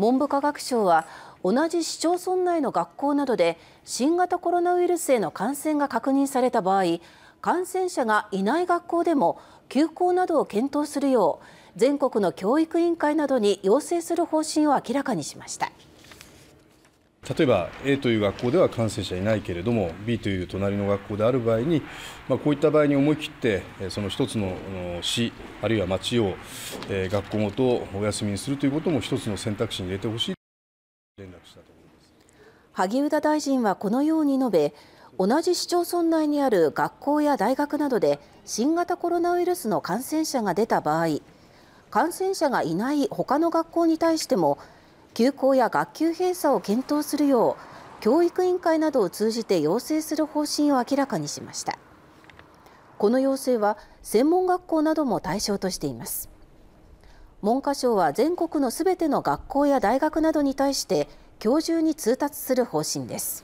文部科学省は同じ市町村内の学校などで新型コロナウイルスへの感染が確認された場合感染者がいない学校でも休校などを検討するよう全国の教育委員会などに要請する方針を明らかにしました。例えば A という学校では感染者いないけれども B という隣の学校である場合に、まあ、こういった場合に思い切ってその一つの市あるいは町を学校ごとお休みにするということも一つの選択肢に入れてほしい連絡したと萩生田大臣はこのように述べ同じ市町村内にある学校や大学などで新型コロナウイルスの感染者が出た場合感染者がいない他の学校に対しても休校や学級閉鎖を検討するよう教育委員会などを通じて要請する方針を明らかにしましたこの要請は専門学校なども対象としています文科省は全国のすべての学校や大学などに対して今日中に通達する方針です